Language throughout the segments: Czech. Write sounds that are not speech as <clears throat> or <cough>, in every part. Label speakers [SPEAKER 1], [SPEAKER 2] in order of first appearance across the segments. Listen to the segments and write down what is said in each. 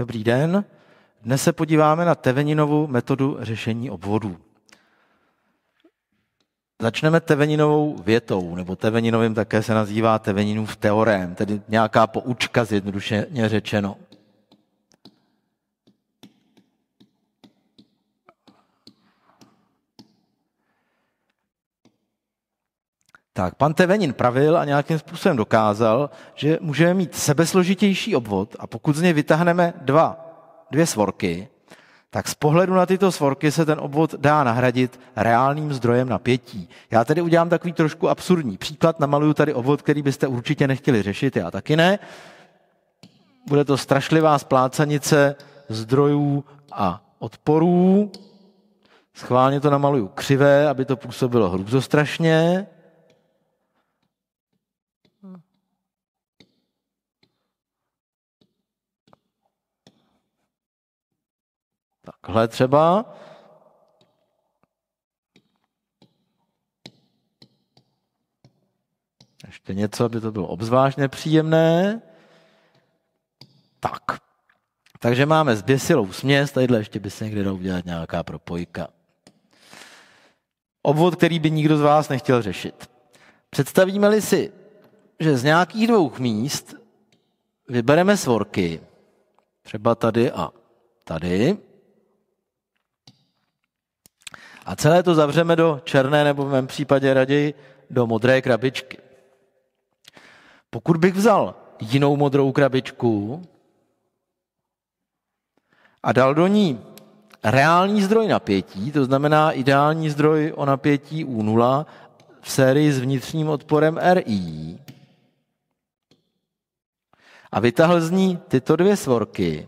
[SPEAKER 1] Dobrý den. Dnes se podíváme na Teveninovou metodu řešení obvodů. Začneme Teveninovou větou, nebo Teveninovým také se nazývá Teveninův teorem, tedy nějaká poučka zjednodušeně řečeno. Tak, pan Tevenin pravil a nějakým způsobem dokázal, že můžeme mít sebesložitější obvod a pokud z něj vytáhneme dva, dvě svorky, tak z pohledu na tyto svorky se ten obvod dá nahradit reálným zdrojem napětí. Já tady udělám takový trošku absurdní příklad, namaluju tady obvod, který byste určitě nechtěli řešit, já taky ne. Bude to strašlivá splácanice zdrojů a odporů. Schválně to namaluju křivé, aby to působilo hrubzostrašně. strašně. Takhle třeba. Ještě něco, aby to bylo obzvážně příjemné. Tak. Takže máme zběsilou směs, tadyhle ještě by se někde dalo udělat nějaká propojka. Obvod, který by nikdo z vás nechtěl řešit. Představíme-li si, že z nějakých dvou míst vybereme svorky, třeba tady a tady, a celé to zavřeme do černé, nebo v mém případě raději do modré krabičky. Pokud bych vzal jinou modrou krabičku a dal do ní reální zdroj napětí, to znamená ideální zdroj o napětí U0 v sérii s vnitřním odporem RI, a vytahl z ní tyto dvě svorky,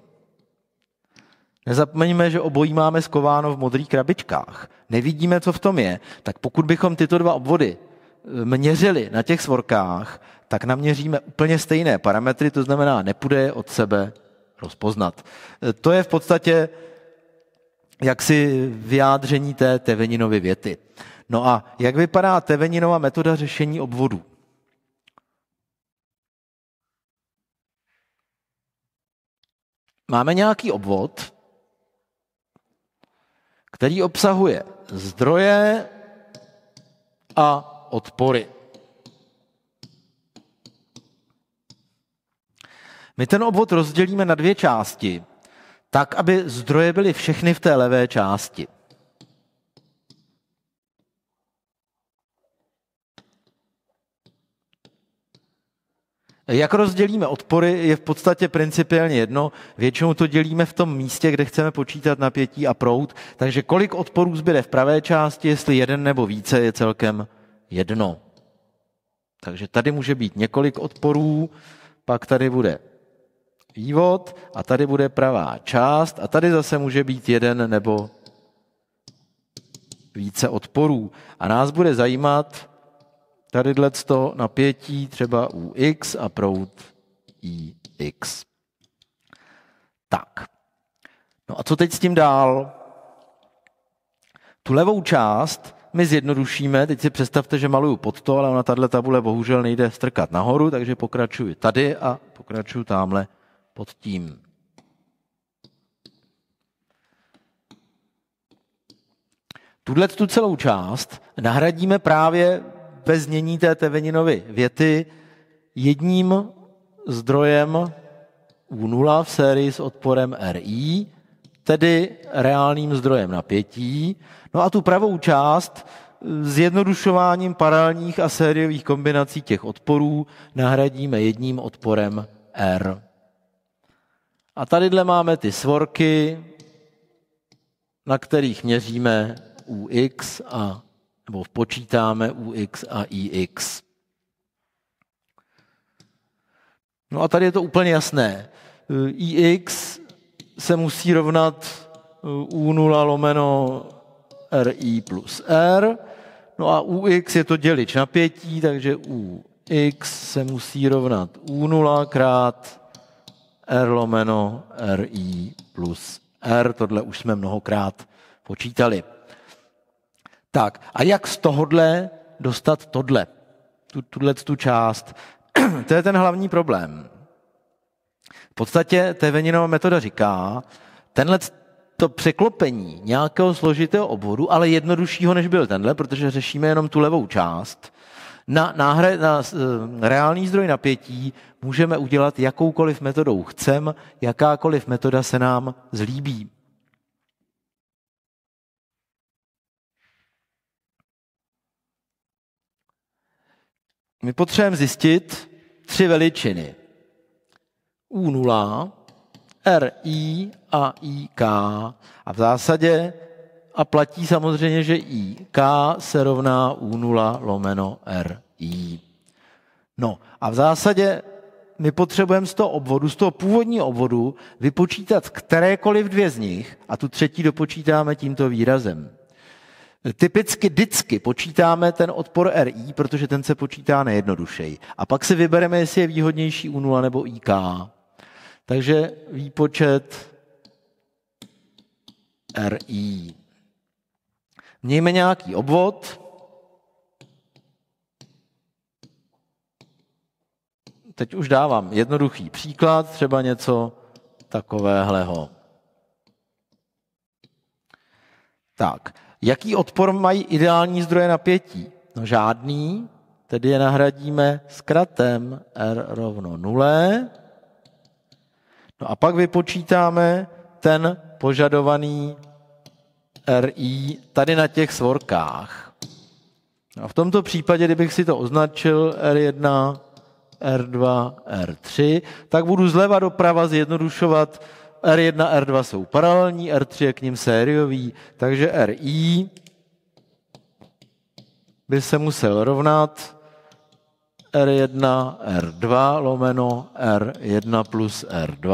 [SPEAKER 1] Nezapomeňme, že obojí máme skováno v modrých krabičkách. Nevidíme, co v tom je. Tak pokud bychom tyto dva obvody e, měřili na těch svorkách, tak naměříme úplně stejné parametry, to znamená, nepůjde je od sebe rozpoznat. E, to je v podstatě jaksi vyjádření té Teveninovy věty. No a jak vypadá Teveninova metoda řešení obvodů? Máme nějaký obvod, který obsahuje zdroje a odpory. My ten obvod rozdělíme na dvě části, tak, aby zdroje byly všechny v té levé části. Jak rozdělíme odpory, je v podstatě principiálně jedno. Většinou to dělíme v tom místě, kde chceme počítat napětí a prout. Takže kolik odporů zbyde v pravé části, jestli jeden nebo více, je celkem jedno. Takže tady může být několik odporů, pak tady bude vývod a tady bude pravá část a tady zase může být jeden nebo více odporů. A nás bude zajímat, tady to napětí třeba u X a proud i X. Tak. No a co teď s tím dál? Tu levou část my zjednodušíme, teď si představte, že maluju pod to, ale ona tahle tabule bohužel nejde strkat nahoru, takže pokračuji tady a pokračuji tamhle pod tím. Tuhle tu celou část nahradíme právě ve znění té Teveninovy věty jedním zdrojem U0 v sérii s odporem RI, tedy reálným zdrojem napětí. No a tu pravou část zjednodušováním paralelních a sériových kombinací těch odporů nahradíme jedním odporem R. A tadyhle máme ty svorky, na kterých měříme UX a nebo počítáme UX a IX. No a tady je to úplně jasné. IX se musí rovnat U0 lomeno RI plus R. No a UX je to dělič napětí, takže UX se musí rovnat U0 krát R lomeno RI plus R. Tohle už jsme mnohokrát počítali. Tak a jak z tohodle dostat tohle, tu, tuhle tu část? <clears throat> to je ten hlavní problém. V podstatě Teveninova metoda říká, tenhle to překlopení nějakého složitého oboru, ale jednoduššího než byl tenhle, protože řešíme jenom tu levou část, na, náhra, na eh, reálný zdroj napětí můžeme udělat jakoukoliv metodou chcem, jakákoliv metoda se nám zlíbí. my potřebujeme zjistit tři veličiny. U0, RI a IK. A v zásadě a platí samozřejmě, že IK se rovná U0 lomeno RI. No a v zásadě my potřebujeme z toho obvodu, z toho původního obvodu, vypočítat kterékoliv dvě z nich a tu třetí dopočítáme tímto výrazem. Typicky vždycky počítáme ten odpor RI, protože ten se počítá nejjednodušeji. A pak si vybereme, jestli je výhodnější U0 nebo IK. Takže výpočet RI. Mějme nějaký obvod. Teď už dávám jednoduchý příklad, třeba něco takovéhleho. Tak, Jaký odpor mají ideální zdroje napětí? No žádný, tedy je nahradíme zkratem R rovno 0. No a pak vypočítáme ten požadovaný RI tady na těch svorkách. No a v tomto případě, kdybych si to označil R1, R2, R3, tak budu zleva doprava zjednodušovat R1 R2 jsou paralelní, R3 je k ním sériový, takže RI by se musel rovnat R1, R2 lomeno R1 plus R2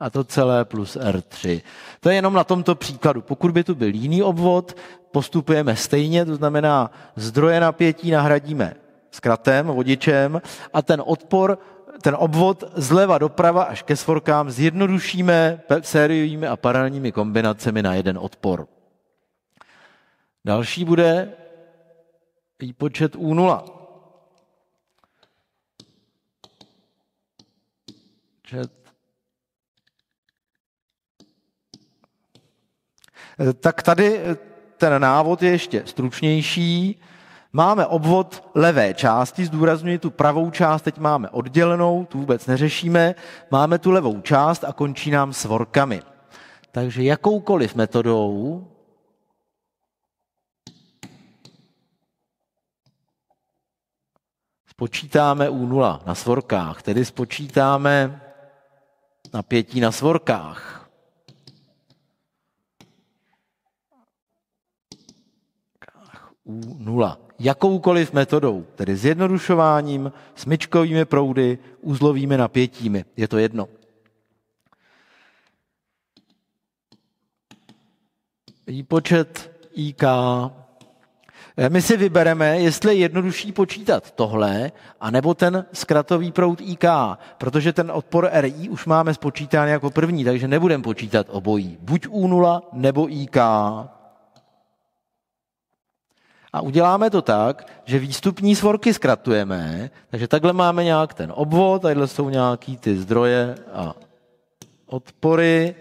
[SPEAKER 1] a to celé plus R3. To je jenom na tomto příkladu. Pokud by tu byl jiný obvod, postupujeme stejně, to znamená zdroje napětí nahradíme zkratem, vodičem a ten odpor ten obvod zleva doprava až ke svorkám zjednodušíme sériovými a paralelními kombinacemi na jeden odpor. Další bude výpočet U0. Čet. Eh, tak tady eh, ten návod je ještě stručnější. Máme obvod levé části, zdůrazňuji tu pravou část, teď máme oddělenou, tu vůbec neřešíme. Máme tu levou část a končí nám svorkami. Takže jakoukoliv metodou spočítáme U0 na svorkách, tedy spočítáme napětí na svorkách. U0. Jakoukoliv metodou, tedy zjednodušováním, smyčkovými proudy, uzlovými napětími. Je to jedno. Výpočet IK. Eh, my si vybereme, jestli je jednodušší počítat tohle, anebo ten zkratový proud IK, protože ten odpor RI už máme spočítán jako první, takže nebudeme počítat obojí. Buď U0 nebo IK a uděláme to tak, že výstupní svorky zkratujeme, takže takhle máme nějak ten obvod, tadyhle jsou nějaký ty zdroje a odpory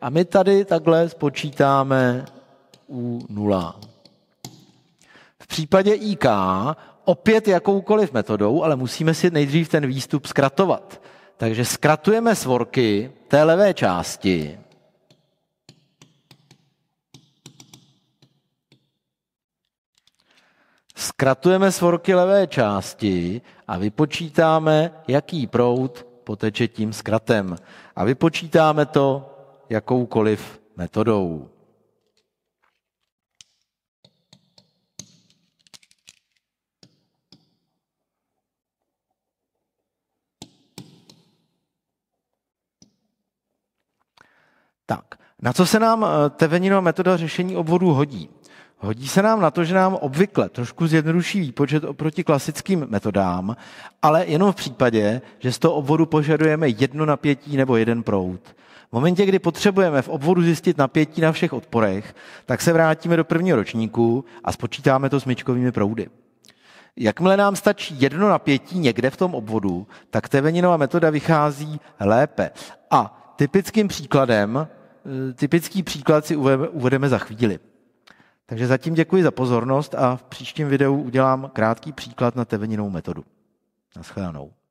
[SPEAKER 1] a my tady takhle spočítáme u nula. V případě IK opět jakoukoliv metodou, ale musíme si nejdřív ten výstup zkratovat. Takže zkratujeme svorky té levé části, Zkratujeme svorky levé části a vypočítáme, jaký proud poteče tím zkratem. A vypočítáme to jakoukoliv metodou. Tak, na co se nám eh, Teveninova metoda řešení obvodů hodí? Hodí se nám na to, že nám obvykle trošku zjednoduší výpočet oproti klasickým metodám, ale jenom v případě, že z toho obvodu požadujeme jedno napětí nebo jeden proud. V momentě, kdy potřebujeme v obvodu zjistit napětí na všech odporech, tak se vrátíme do prvního ročníku a spočítáme to s myčkovými proudy. Jakmile nám stačí jedno napětí někde v tom obvodu, tak Teveninová metoda vychází lépe. A typickým příkladem, e, typický příklad si uvedeme za chvíli. Takže zatím děkuji za pozornost a v příštím videu udělám krátký příklad na teveninou metodu. Naschledanou.